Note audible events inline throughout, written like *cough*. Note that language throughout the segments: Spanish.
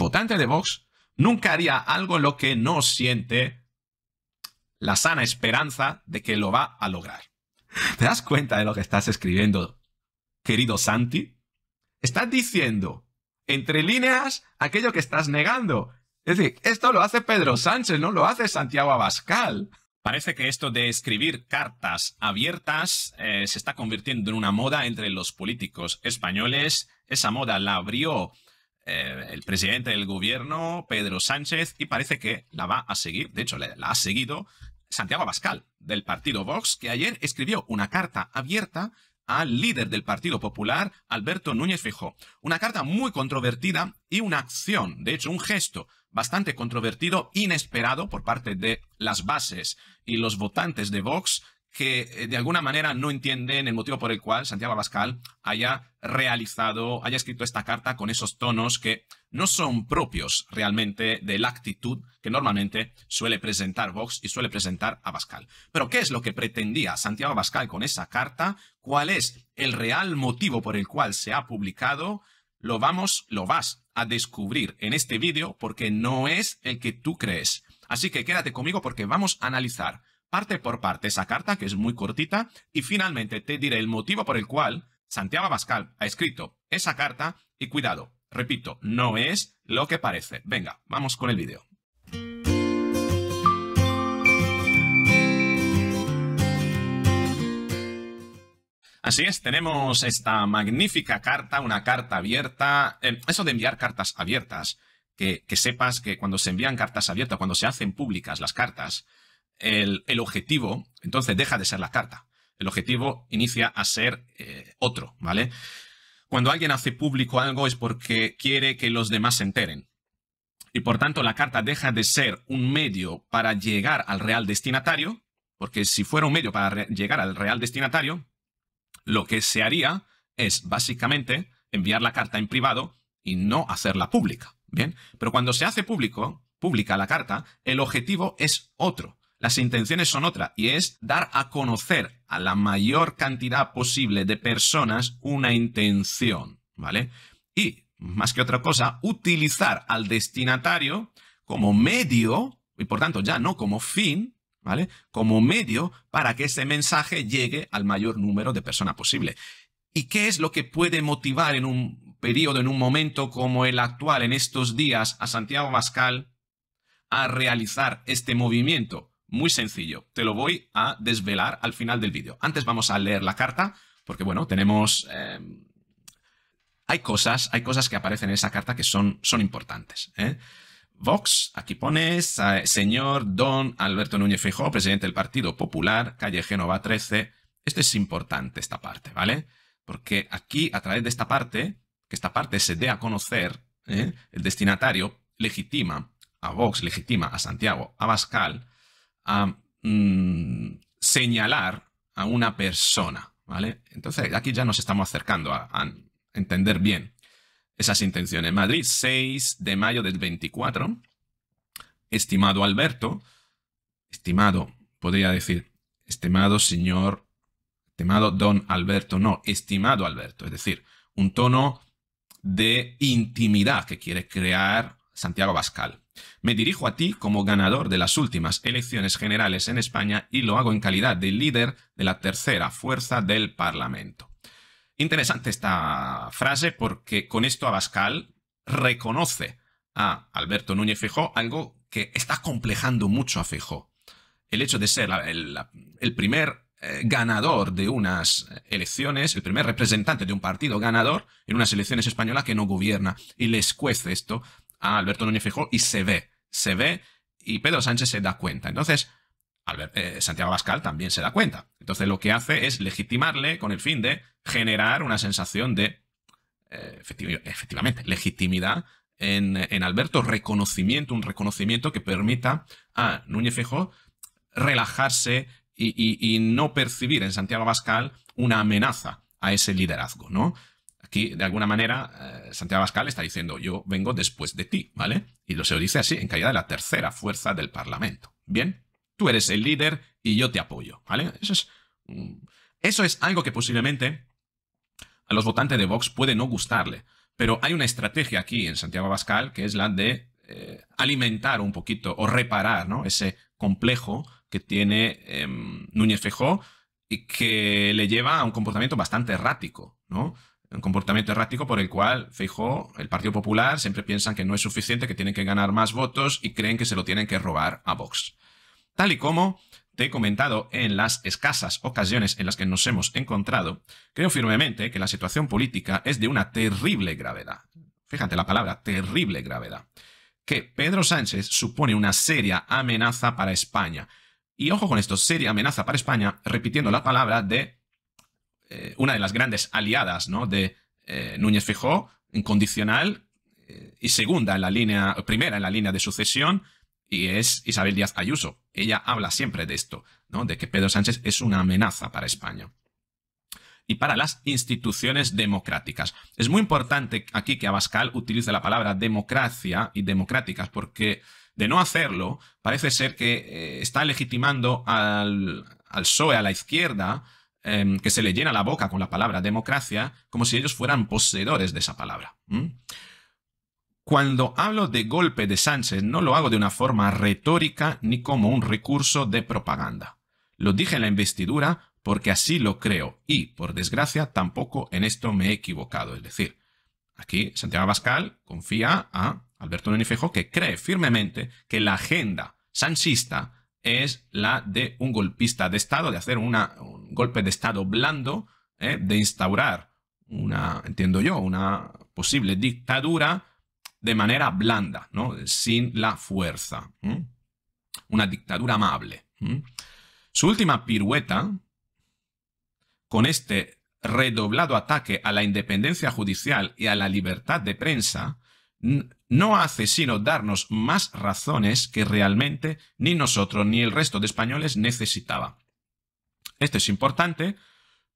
votante de Vox nunca haría algo en lo que no siente la sana esperanza de que lo va a lograr. ¿Te das cuenta de lo que estás escribiendo, querido Santi? Estás diciendo, entre líneas, aquello que estás negando. Es decir, esto lo hace Pedro Sánchez, no lo hace Santiago Abascal. Parece que esto de escribir cartas abiertas eh, se está convirtiendo en una moda entre los políticos españoles. Esa moda la abrió eh, el presidente del gobierno, Pedro Sánchez, y parece que la va a seguir, de hecho la, ha seguido Santiago Abascal, del partido Vox, que ayer escribió una carta abierta al líder del Partido Popular, Alberto Núñez Fijó. Una carta muy controvertida y una acción, de hecho un gesto bastante controvertido, inesperado por parte de las bases y los votantes de Vox, que eh, de alguna manera no entienden el motivo por el cual Santiago Abascal haya realizado, haya escrito esta carta con esos tonos que no son propios realmente de la actitud que normalmente suele presentar Vox y suele presentar Abascal. Pero ¿qué es lo que pretendía Santiago Abascal con esa carta? ¿Cuál es el real motivo por el cual se ha publicado? Lo vamos, lo vas a descubrir en este vídeo porque no es el que tú crees. Así que quédate conmigo porque vamos a analizar parte por parte esa carta, que es muy cortita, y finalmente te diré el motivo por el cual Santiago Abascal ha escrito esa carta, y cuidado, repito, no es lo que parece. Venga, vamos con el vídeo. Así es, tenemos esta magnífica carta, una carta abierta. Eh, eso de enviar cartas abiertas, que, que, sepas que cuando se envían cartas abiertas, cuando se hacen públicas las cartas, el, objetivo entonces deja de ser la carta. El objetivo inicia a ser eh, otro, ¿vale? Cuando alguien hace público algo es porque quiere que los demás se enteren. Y por tanto la carta deja de ser un medio para llegar al real destinatario, porque si fuera un medio para llegar al real destinatario, lo que se haría es básicamente enviar la carta en privado y no hacerla pública, ¿bien? Pero cuando se hace público, pública la carta, el objetivo es otro. Las intenciones son otra y es dar a conocer a la mayor cantidad posible de personas una intención, ¿vale? Y, más que otra cosa, utilizar al destinatario como medio, y por tanto ya no como fin, ¿vale? Como medio para que ese mensaje llegue al mayor número de personas posible. ¿Y qué es lo que puede motivar en un periodo, en un momento como el actual, en estos días, a Santiago Pascal a realizar este movimiento? Muy sencillo, te lo voy a desvelar al final del vídeo. Antes vamos a leer la carta, porque bueno, tenemos... Em, hay cosas, hay cosas que aparecen en esa carta que son, son importantes. ¿eh? Vox, aquí pones, eh, señor Don Alberto Núñez Feijóo, presidente del Partido Popular, calle Génova 13. Esto es importante, esta parte, ¿vale? Porque aquí, a través de esta parte, que esta parte se dé a conocer, ¿eh? el destinatario legitima a Vox, legitima a Santiago a Abascal Mm, señalar a una persona, ¿vale? Entonces aquí ya nos estamos acercando a, entender bien esas intenciones. Madrid, 6 de mayo del 24. Estimado Alberto, estimado, podría decir, estimado señor, estimado don Alberto, no, estimado Alberto, es decir, un tono de intimidad que quiere crear Santiago Bascal. Me dirijo a ti como ganador de las últimas elecciones generales en España y lo hago en calidad de líder de la tercera fuerza del Parlamento. Interesante esta frase porque con esto Abascal reconoce a Alberto Núñez Fijó algo que está complejando mucho a Fijó. El hecho de ser el, primer eh, ganador de unas elecciones, el primer representante de un partido ganador en unas elecciones españolas que no gobierna. Y les escuece esto a Alberto Núñez Fijó y se ve, se ve y Pedro Sánchez se da cuenta. Entonces, eh, Santiago Pascal también se da cuenta. Entonces lo que hace es legitimarle con el fin de generar una sensación de, eh, efectivamente, legitimidad en, Alberto, reconocimiento, un reconocimiento que permita a Núñez Feijóo relajarse y, no percibir en Santiago Pascal una amenaza a ese liderazgo, ¿no? Aquí, de alguna manera, eh, Santiago Bascal está diciendo, yo vengo después de ti, ¿vale? Y lo se dice así, en calidad de la tercera fuerza del Parlamento. Bien, tú eres el líder y yo te apoyo, ¿vale? Eso es, algo que posiblemente a los votantes de Vox puede no gustarle, pero hay una estrategia aquí en Santiago Bascal que es la de eh, alimentar un poquito o reparar ¿no? ese complejo que tiene em, Núñez Fejó y que le lleva a un comportamiento bastante errático, ¿no? un comportamiento errático por el cual fijo, el Partido Popular, siempre piensan que no es suficiente, que tienen que ganar más votos y creen que se lo tienen que robar a Vox. Tal y como te he comentado en las escasas ocasiones en las que nos hemos encontrado, creo firmemente que la situación política es de una terrible gravedad. Fíjate la palabra, terrible gravedad. Que Pedro Sánchez supone una seria amenaza para España. Y ojo con esto, seria amenaza para España, repitiendo la palabra de eh, una de las grandes aliadas de eh, Núñez Fijó, incondicional, eh, y segunda en la línea, primera en la línea de sucesión, y es Isabel Díaz Ayuso. Ella habla siempre de esto, ¿no? de que Pedro Sánchez es una amenaza para España y para las instituciones democráticas. Es muy importante aquí que Abascal utilice la palabra democracia y democráticas porque de no hacerlo parece ser que está legitimando al, al PSOE, a la izquierda, Em, que se le llena la boca con la palabra democracia como si ellos fueran poseedores de esa palabra. Cuando hablo de golpe de Sánchez no lo hago de una forma retórica ni como un recurso de propaganda. Lo dije en la investidura porque así lo creo y, por desgracia, tampoco en esto me he equivocado. Es decir, aquí Santiago Abascal confía a Alberto Núñez que cree firmemente que la agenda sanchista es la de un golpista de Estado, de hacer una, un golpe de Estado blando, ¿eh? de instaurar una, entiendo yo, una posible dictadura de manera blanda, sin la fuerza. Una dictadura amable. Su última pirueta, con este redoblado ataque a la independencia judicial y a la libertad de prensa, no hace sino darnos más razones que realmente ni nosotros ni el resto de españoles necesitaba. Esto es importante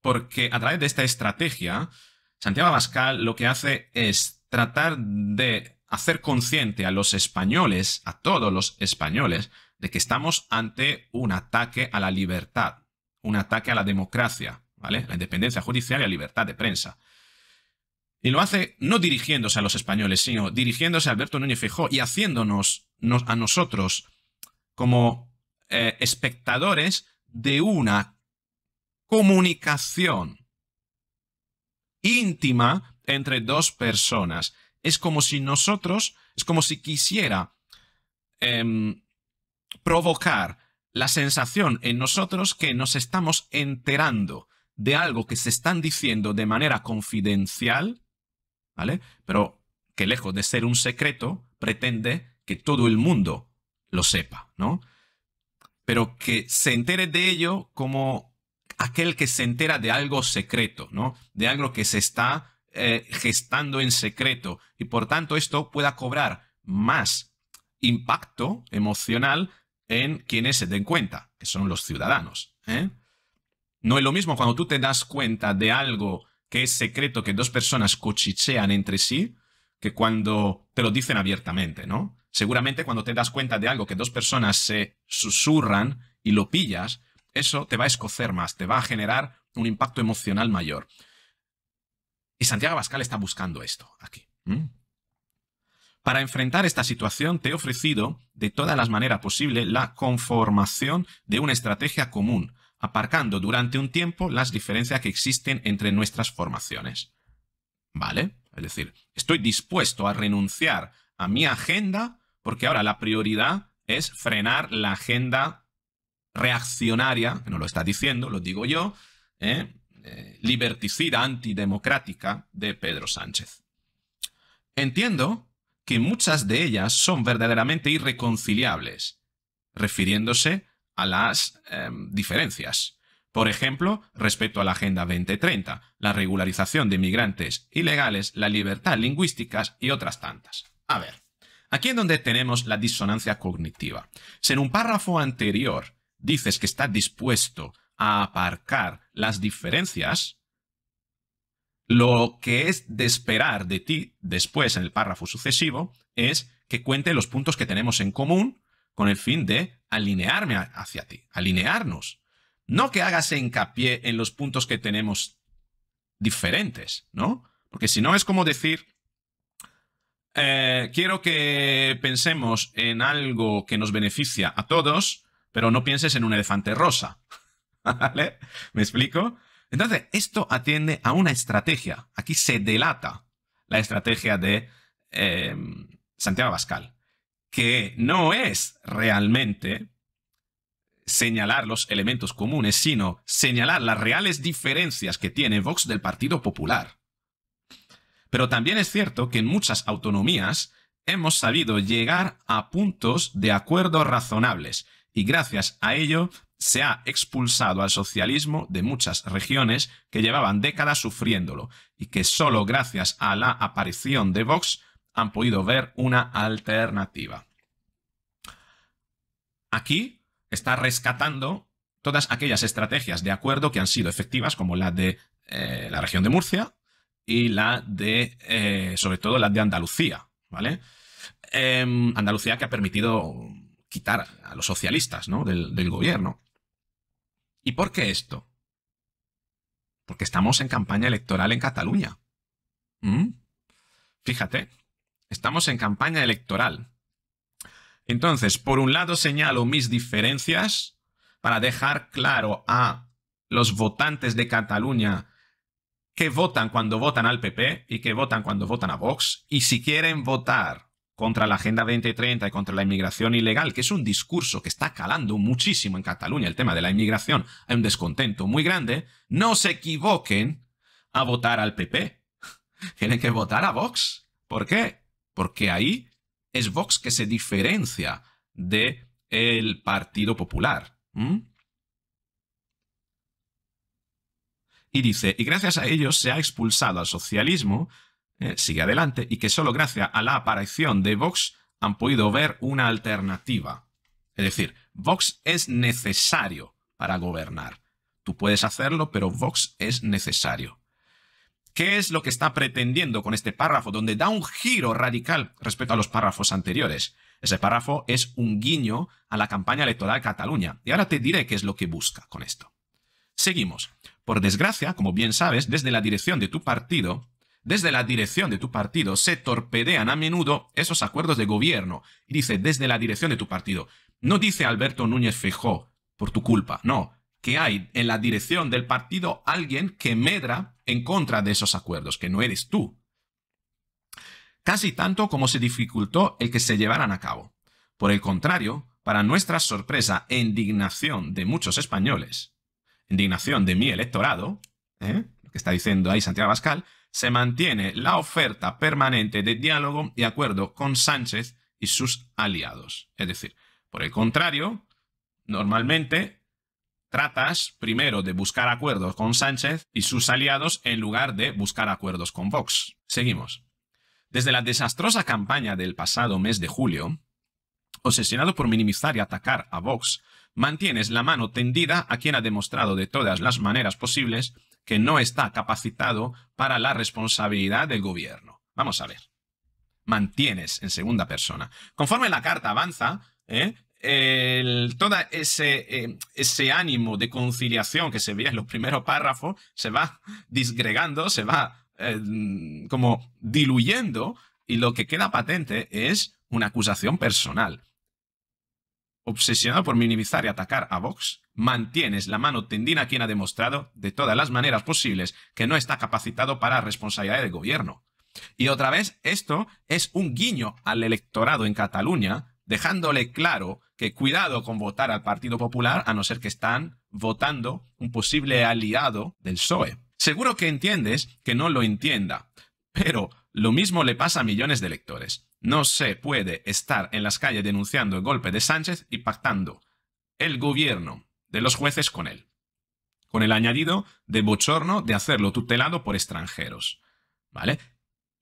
porque a través de esta estrategia, Santiago Abascal lo que hace es tratar de hacer consciente a los españoles, a todos los españoles, de que estamos ante un ataque a la libertad, un ataque a la democracia, ¿vale? La independencia judicial y la libertad de prensa. Y lo hace no dirigiéndose a los españoles, sino dirigiéndose a Alberto Núñez Fijó y haciéndonos a nosotros como eh, espectadores de una comunicación íntima entre dos personas. Es como si nosotros, es como si quisiera em, provocar la sensación en nosotros que nos estamos enterando de algo que se están diciendo de manera confidencial ¿vale? Pero que lejos de ser un secreto, pretende que todo el mundo lo sepa, ¿no? Pero que se entere de ello como aquel que se entera de algo secreto, ¿no? De algo que se está eh, gestando en secreto y por tanto esto pueda cobrar más impacto emocional en quienes se den cuenta, que son los ciudadanos. ¿eh? No es lo mismo cuando tú te das cuenta de algo que es secreto que dos personas cochichean entre sí que cuando te lo dicen abiertamente, ¿no? Seguramente cuando te das cuenta de algo que dos personas se susurran y lo pillas, eso te va a escocer más, te va a generar un impacto emocional mayor. Y Santiago Pascal está buscando esto aquí. Para enfrentar esta situación te he ofrecido, de todas las maneras posibles, la conformación de una estrategia común, aparcando durante un tiempo las diferencias que existen entre nuestras formaciones. ¿Vale? Es decir, estoy dispuesto a renunciar a mi agenda porque ahora la prioridad es frenar la agenda reaccionaria, que no lo está diciendo, lo digo yo, ¿eh? Eh, liberticida, antidemocrática de Pedro Sánchez. Entiendo que muchas de ellas son verdaderamente irreconciliables, refiriéndose a a las em, diferencias. Por ejemplo, respecto a la Agenda 2030, la regularización de migrantes ilegales, la libertad lingüística y otras tantas. A ver, aquí en donde tenemos la disonancia cognitiva. Si en un párrafo anterior dices que estás dispuesto a aparcar las diferencias, lo que es de esperar de ti después en el párrafo sucesivo es que cuente los puntos que tenemos en común con el fin de alinearme hacia ti, alinearnos. No que hagas hincapié en los puntos que tenemos diferentes, ¿no? Porque si no es como decir, eh, quiero que pensemos en algo que nos beneficia a todos, pero no pienses en un elefante rosa. *laughs* ¿Vale? ¿Me explico? Entonces, esto atiende a una estrategia. Aquí se delata la estrategia de eh, Santiago Pascal que no es realmente señalar los elementos comunes, sino señalar las reales diferencias que tiene Vox del Partido Popular. Pero también es cierto que en muchas autonomías hemos sabido llegar a puntos de acuerdo razonables, y gracias a ello se ha expulsado al socialismo de muchas regiones que llevaban décadas sufriéndolo, y que solo gracias a la aparición de Vox han podido ver una alternativa. Aquí está rescatando todas aquellas estrategias de acuerdo que han sido efectivas, como la de eh, la región de Murcia y la de, eh, sobre todo, la de Andalucía, ¿vale? Em, Andalucía que ha permitido quitar a los socialistas ¿no? del, gobierno. ¿Y por qué esto? Porque estamos en campaña electoral en Cataluña. ¿Mm? Fíjate, Estamos en campaña electoral. Entonces, por un lado señalo mis diferencias para dejar claro a los votantes de Cataluña que votan cuando votan al PP y que votan cuando votan a Vox, y si quieren votar contra la Agenda 2030 y contra la inmigración ilegal, que es un discurso que está calando muchísimo en Cataluña, el tema de la inmigración, hay un descontento muy grande, no se equivoquen a votar al PP. *laughs* Tienen que votar a Vox. ¿Por qué? porque ahí es Vox que se diferencia de Partido Popular. Y dice, y gracias a ellos se ha expulsado al socialismo, eh, sigue adelante, y que solo gracias a la aparición de Vox han podido ver una alternativa. Es decir, Vox es necesario para gobernar. Tú puedes hacerlo, pero Vox es necesario. ¿Qué es lo que está pretendiendo con este párrafo, donde da un giro radical respecto a los párrafos anteriores? Ese párrafo es un guiño a la campaña electoral Cataluña. Y ahora te diré qué es lo que busca con esto. Seguimos. Por desgracia, como bien sabes, desde la dirección de tu partido, desde la dirección de tu partido se torpedean a menudo esos acuerdos de gobierno. Y dice, desde la dirección de tu partido. No dice Alberto Núñez Fejó, por tu culpa, no. Que hay en la dirección del partido alguien que medra en contra de esos acuerdos, que no eres tú. Casi tanto como se dificultó el que se llevaran a cabo. Por el contrario, para nuestra sorpresa e indignación de muchos españoles, indignación de mi electorado, ¿eh? lo que está diciendo ahí Santiago Pascal, se mantiene la oferta permanente de diálogo y acuerdo con Sánchez y sus aliados. Es decir, por el contrario, normalmente tratas primero de buscar acuerdos con Sánchez y sus aliados en lugar de buscar acuerdos con Vox. Seguimos. Desde la desastrosa campaña del pasado mes de julio, obsesionado por minimizar y atacar a Vox, mantienes la mano tendida a quien ha demostrado de todas las maneras posibles que no está capacitado para la responsabilidad del gobierno. Vamos a ver. Mantienes en segunda persona. Conforme la carta avanza, ¿eh? el, todo eh, ese, ánimo de conciliación que se veía en los primeros párrafos se va disgregando, se va eh, como diluyendo y lo que queda patente es una acusación personal. Obsesionado por minimizar y atacar a Vox, mantienes la mano tendida a quien ha demostrado, de todas las maneras posibles, que no está capacitado para responsabilidad de gobierno. Y otra vez, esto es un guiño al electorado en Cataluña dejándole claro que cuidado con votar al Partido Popular a no ser que están votando un posible aliado del PSOE. Seguro que entiendes que no lo entienda, pero lo mismo le pasa a millones de electores. No se puede estar en las calles denunciando el golpe de Sánchez y pactando el gobierno de los jueces con él, con el añadido de bochorno de hacerlo tutelado por extranjeros. ¿Vale?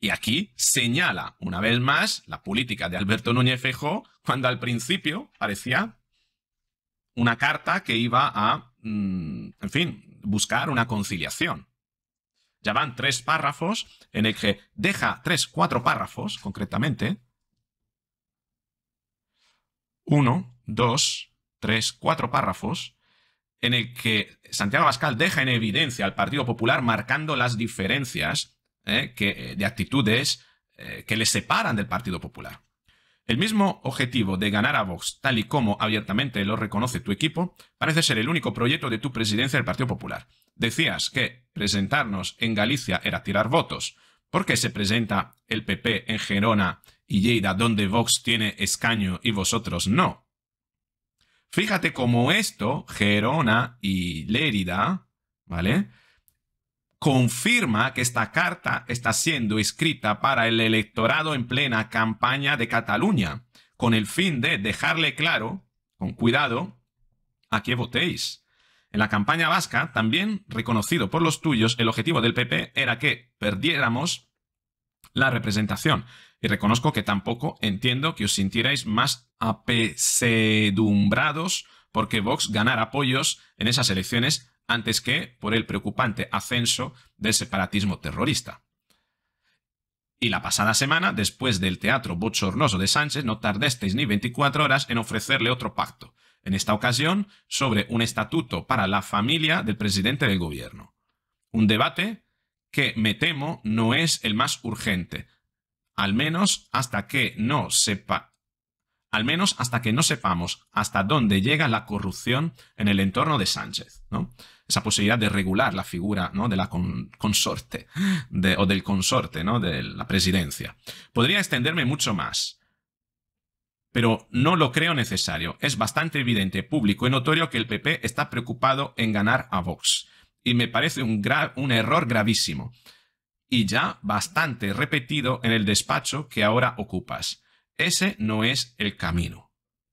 Y aquí señala una vez más la política de Alberto Núñez Fejo cuando al principio parecía una carta que iba a, mm, en fin, buscar una conciliación. Ya van tres párrafos en el que deja tres, cuatro párrafos concretamente. Uno, dos, tres, cuatro párrafos en el que Santiago Pascal deja en evidencia al Partido Popular marcando las diferencias ¿eh? que, eh, de actitudes eh, que le separan del Partido Popular. El mismo objetivo de ganar a Vox, tal y como abiertamente lo reconoce tu equipo, parece ser el único proyecto de tu presidencia del Partido Popular. Decías que presentarnos en Galicia era tirar votos. ¿Por qué se presenta el PP en Gerona y Lleida, donde Vox tiene escaño y vosotros no? Fíjate cómo esto, Gerona y Lérida, ¿vale? confirma que esta carta está siendo escrita para el electorado en plena campaña de Cataluña, con el fin de dejarle claro, con cuidado, a qué votéis. En la campaña vasca, también reconocido por los tuyos, el objetivo del PP era que perdiéramos la representación. Y reconozco que tampoco entiendo que os sintierais más apesedumbrados porque Vox ganara apoyos en esas elecciones antes que por el preocupante ascenso del separatismo terrorista. Y la pasada semana, después del teatro bochornoso de Sánchez, no tardasteis ni 24 horas en ofrecerle otro pacto, en esta ocasión sobre un estatuto para la familia del presidente del gobierno. Un debate que, me temo, no es el más urgente, al menos hasta que no sepa al menos hasta que no sepamos hasta dónde llega la corrupción en el entorno de Sánchez, ¿no? Esa posibilidad de regular la figura ¿no? de la consorte o del consorte ¿no? de la presidencia. Podría extenderme mucho más, pero no lo creo necesario. Es bastante evidente, público y notorio que el PP está preocupado en ganar a Vox. Y me parece un error gravísimo. Y ya bastante repetido en el despacho que ahora ocupas ese no es el camino.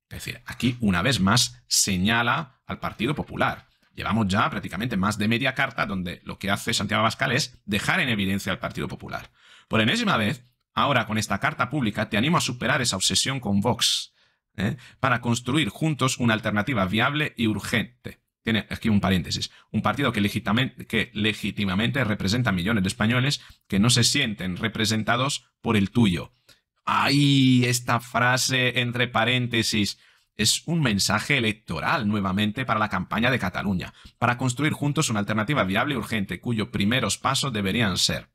Es decir, aquí una vez más señala al Partido Popular. Llevamos ya prácticamente más de media carta donde lo que hace Santiago Abascal es dejar en evidencia al Partido Popular. Por enésima vez, ahora con esta carta pública te animo a superar esa obsesión con Vox ¿eh? para construir juntos una alternativa viable y urgente. Tiene aquí un paréntesis. Un partido que, que legítimamente representa a millones de españoles que no se sienten representados por el tuyo ¡Ay! esta frase entre paréntesis es un mensaje electoral nuevamente para la campaña de Cataluña, para construir juntos una alternativa viable y urgente cuyos primeros pasos deberían ser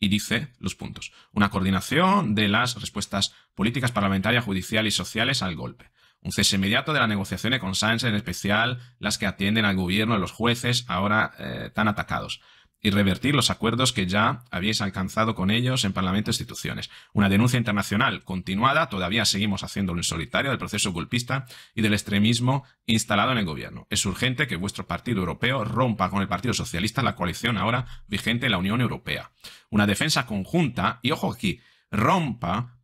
y dice los puntos. Una coordinación de las respuestas políticas, parlamentarias, judiciales y sociales al golpe. Un cese inmediato de las negociaciones con Sánchez, en especial las que atienden al gobierno de los jueces ahora eh, tan atacados y revertir los acuerdos que ya habíais alcanzado con ellos en Parlamento e instituciones. Una denuncia internacional continuada, todavía seguimos haciéndolo en solitario, del proceso golpista y del extremismo instalado en el gobierno. Es urgente que vuestro partido europeo rompa con el Partido Socialista la coalición ahora vigente en la Unión Europea. Una defensa conjunta, y ojo aquí, rompa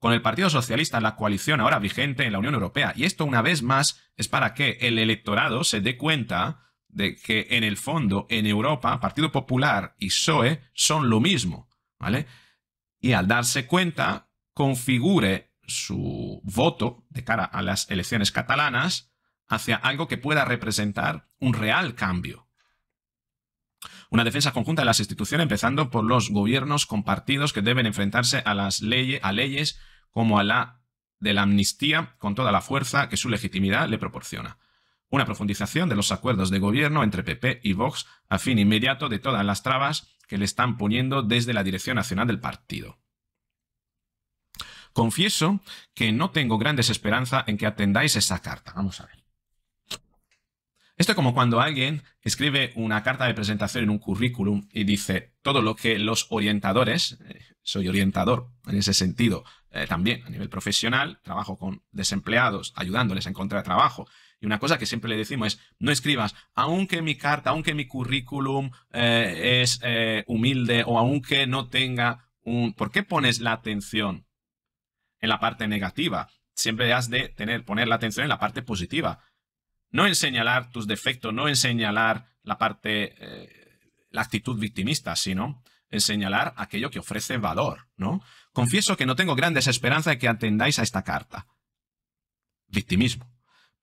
con el Partido Socialista la coalición ahora vigente en la Unión Europea. Y esto una vez más es para que el electorado se dé cuenta de que en el fondo en Europa Partido Popular y PSOE son lo mismo, ¿vale? Y al darse cuenta, configure su voto de cara a las elecciones catalanas hacia algo que pueda representar un real cambio. Una defensa conjunta de las instituciones, empezando por los gobiernos compartidos que deben enfrentarse a las leyes, a leyes como a la de la amnistía con toda la fuerza que su legitimidad le proporciona una profundización de los acuerdos de gobierno entre PP y Vox a fin inmediato de todas las trabas que le están poniendo desde la Dirección Nacional del Partido. Confieso que no tengo grandes esperanzas en que atendáis esa carta. Vamos a ver. Esto es como cuando alguien escribe una carta de presentación en un currículum y dice todo lo que los orientadores, eh, soy orientador en ese sentido eh, también a nivel profesional, trabajo con desempleados, ayudándoles a encontrar trabajo y una cosa que siempre le decimos es, no escribas, aunque mi carta, aunque mi currículum eh, es eh, humilde o aunque no tenga un... ¿Por qué pones la atención en la parte negativa? Siempre has de tener, poner la atención en la parte positiva. No en señalar tus defectos, no en señalar la parte, eh, la actitud victimista, sino en señalar aquello que ofrece valor, ¿no? Confieso que no tengo grandes esperanzas de que atendáis a esta carta. Victimismo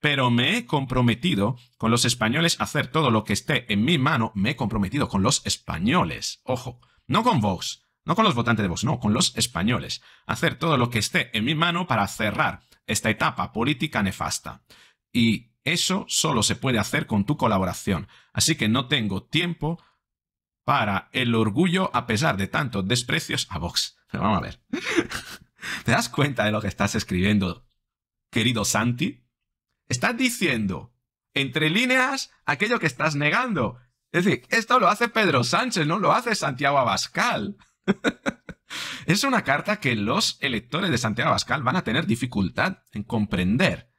pero me he comprometido con los españoles a hacer todo lo que esté en mi mano, me he comprometido con los españoles, ojo, no con Vox, no con los votantes de Vox, no, con los españoles, hacer todo lo que esté en mi mano para cerrar esta etapa política nefasta. Y eso solo se puede hacer con tu colaboración, así que no tengo tiempo para el orgullo a pesar de tantos desprecios a Vox. vamos a ver. *laughs* ¿Te das cuenta de lo que estás escribiendo, querido Santi? Estás diciendo, entre líneas, aquello que estás negando. Es decir, esto lo hace Pedro Sánchez, no lo hace Santiago Abascal. *laughs* es una carta que los electores de Santiago Abascal van a tener dificultad en comprender.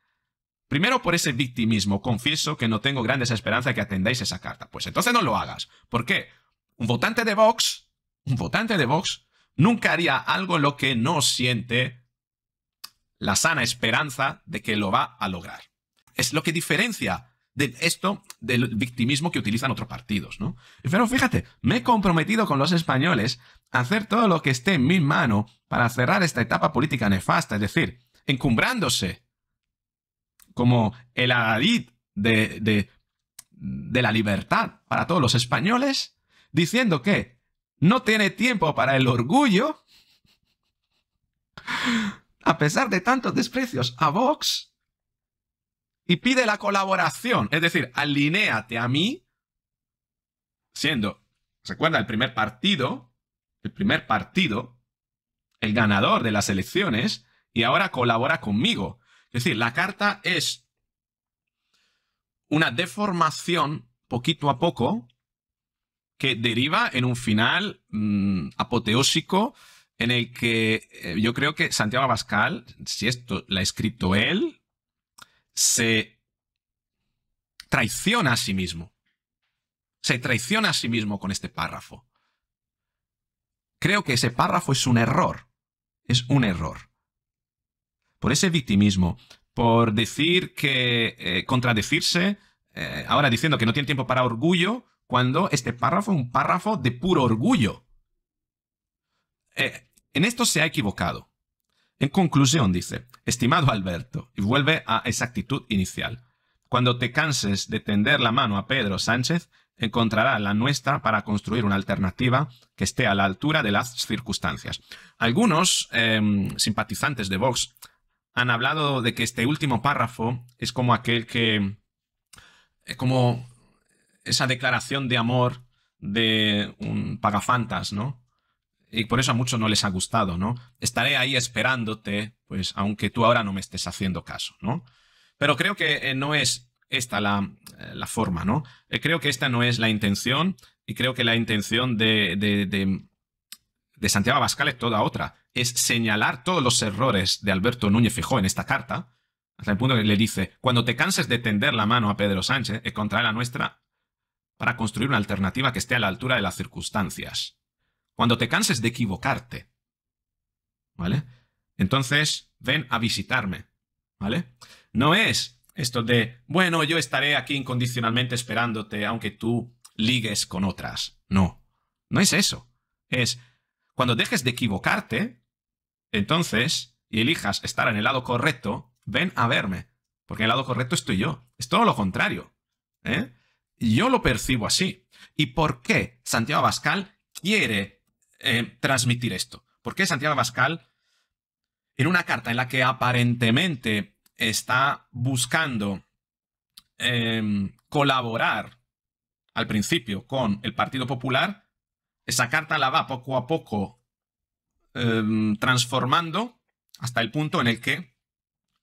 Primero por ese victimismo, confieso que no tengo grandes esperanzas de que atendáis esa carta. Pues entonces no lo hagas. ¿Por qué? Un votante de Vox, un votante de Vox, nunca haría algo en lo que no siente la sana esperanza de que lo va a lograr es lo que diferencia de esto del victimismo que utilizan otros partidos, ¿no? Pero fíjate, me he comprometido con los españoles a hacer todo lo que esté en mi mano para cerrar esta etapa política nefasta, es decir, encumbrándose como el adalid de la libertad para todos los españoles, diciendo que no tiene tiempo para el orgullo, a pesar de tantos desprecios a Vox, y pide la colaboración. Es decir, alineate a mí, siendo, recuerda, el primer partido, el primer partido, el ganador de las elecciones, y ahora colabora conmigo. Es decir, la carta es una deformación poquito a poco que deriva en un final mm, apoteósico en el que eh, yo creo que Santiago Abascal, si esto la ha escrito él, se traiciona a sí mismo. Se traiciona a sí mismo con este párrafo. Creo que ese párrafo es un error. Es un error. Por ese victimismo, por decir que eh, contradecirse, eh, ahora diciendo que no tiene tiempo para orgullo, cuando este párrafo es un párrafo de puro orgullo. Eh, en esto se ha equivocado. En conclusión, dice, Estimado Alberto, y vuelve a esa actitud inicial. Cuando te canses de tender la mano a Pedro Sánchez, encontrará la nuestra para construir una alternativa que esté a la altura de las circunstancias. Algunos em, simpatizantes de Vox han hablado de que este último párrafo es como aquel que... Eh, como esa declaración de amor de un pagafantas, ¿no? y por eso a muchos no les ha gustado, ¿no? Estaré ahí esperándote, pues aunque tú ahora no me estés haciendo caso, ¿no? Pero creo que eh, no es esta la, eh, forma, ¿no? Eh, creo que esta no es la intención y creo que la intención de, Santiago Abascal es toda otra. Es señalar todos los errores de Alberto Núñez Fijó en esta carta, hasta el punto que le dice, cuando te canses de tender la mano a Pedro Sánchez, contrae la nuestra para construir una alternativa que esté a la altura de las circunstancias cuando te canses de equivocarte. ¿Vale? Entonces, ven a visitarme. ¿Vale? No es esto de, bueno, yo estaré aquí incondicionalmente esperándote aunque tú ligues con otras. No, no es eso. Es, cuando dejes de equivocarte, entonces, y elijas estar en el lado correcto, ven a verme. Porque en el lado correcto estoy yo. Es todo lo contrario. ¿eh? Yo lo percibo así. ¿Y por qué Santiago Abascal quiere eh, transmitir esto? ¿Por qué Santiago Pascal, en una carta en la que aparentemente está buscando em, colaborar al principio con el Partido Popular, esa carta la va poco a poco em, transformando hasta el punto en el que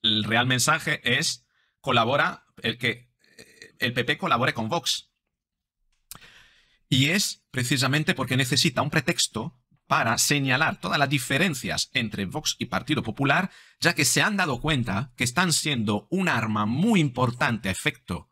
el real mensaje es colabora, el que eh, el PP colabore con Vox. Y es precisamente porque necesita un pretexto para señalar todas las diferencias entre Vox y Partido Popular, ya que se han dado cuenta que están siendo un arma muy importante a efecto,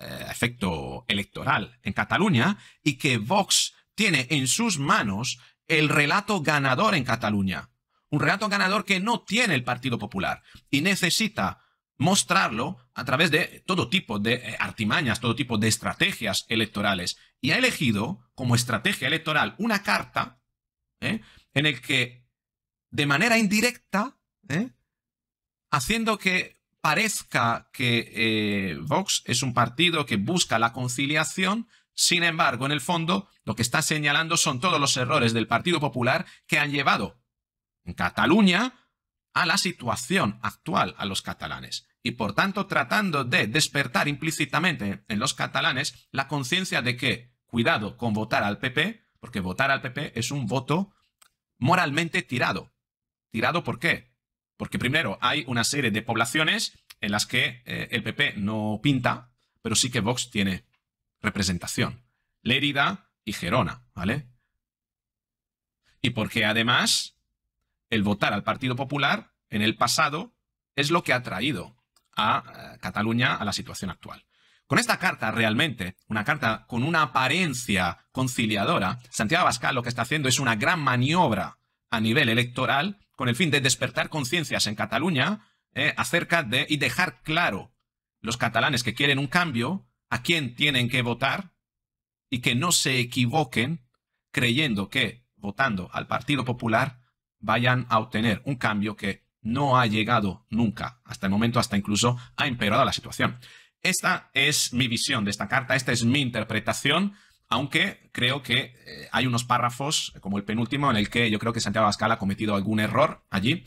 eh, efecto electoral en Cataluña y que Vox tiene en sus manos el relato ganador en Cataluña. Un relato ganador que no tiene el Partido Popular y necesita mostrarlo a través de todo tipo de eh, artimañas, todo tipo de estrategias electorales. Y ha elegido como estrategia electoral una carta ¿eh? en el que, de manera indirecta, ¿eh? haciendo que parezca que Vox es un partido que busca la conciliación, sin embargo, en el fondo, lo que está señalando son todos los errores del Partido Popular que han llevado en Cataluña a la situación actual a los catalanes y por tanto tratando de despertar implícitamente en los catalanes la conciencia de que, cuidado con votar al PP, porque votar al PP es un voto moralmente tirado. ¿Tirado por qué? Porque primero hay una serie de poblaciones en las que eh, el PP no pinta, pero sí que Vox tiene representación. Lérida y Gerona, ¿vale? Y porque además el votar al Partido Popular en el pasado es lo que ha traído a eh, Cataluña a la situación actual. Con esta carta, realmente, una carta con una apariencia conciliadora, Santiago Abascal lo que está haciendo es una gran maniobra a nivel electoral con el fin de despertar conciencias en Cataluña eh, acerca de y dejar claro los catalanes que quieren un cambio a quién tienen que votar y que no se equivoquen creyendo que votando al Partido Popular vayan a obtener un cambio que no ha llegado nunca, hasta el momento, hasta incluso ha empeorado la situación. Esta es mi visión de esta carta, esta es mi interpretación, aunque creo que eh, hay unos párrafos, eh, como el penúltimo, en el que yo creo que Santiago Abascal ha cometido algún error allí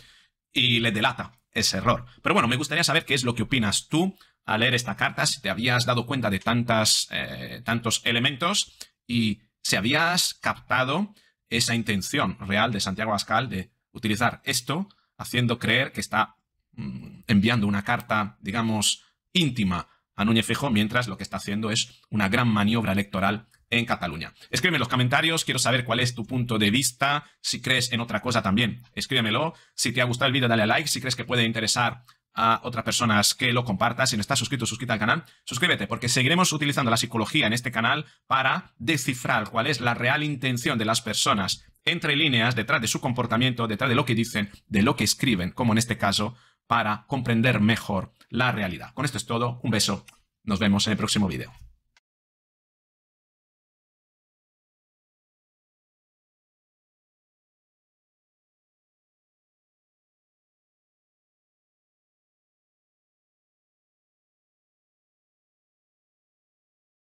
y le delata ese error. Pero bueno, me gustaría saber qué es lo que opinas tú al leer esta carta, si te habías dado cuenta de tantas, eh, tantos elementos y si habías captado esa intención real de Santiago Abascal de utilizar esto haciendo creer que está mm, enviando una carta, digamos, íntima a Núñez Fejo, mientras lo que está haciendo es una gran maniobra electoral en Cataluña. Escríbeme en los comentarios, quiero saber cuál es tu punto de vista, si crees en otra cosa también, escríbemelo. Si te ha gustado el vídeo, dale a like, si crees que puede interesar a otras personas que lo compartas. Si no estás suscrito, suscríbete al canal. Suscríbete, porque seguiremos utilizando la psicología en este canal para descifrar cuál es la real intención de las personas entre líneas, detrás de su comportamiento, detrás de lo que dicen, de lo que escriben, como en este caso, para comprender mejor la realidad. Con esto es todo. Un beso. Nos vemos en el próximo video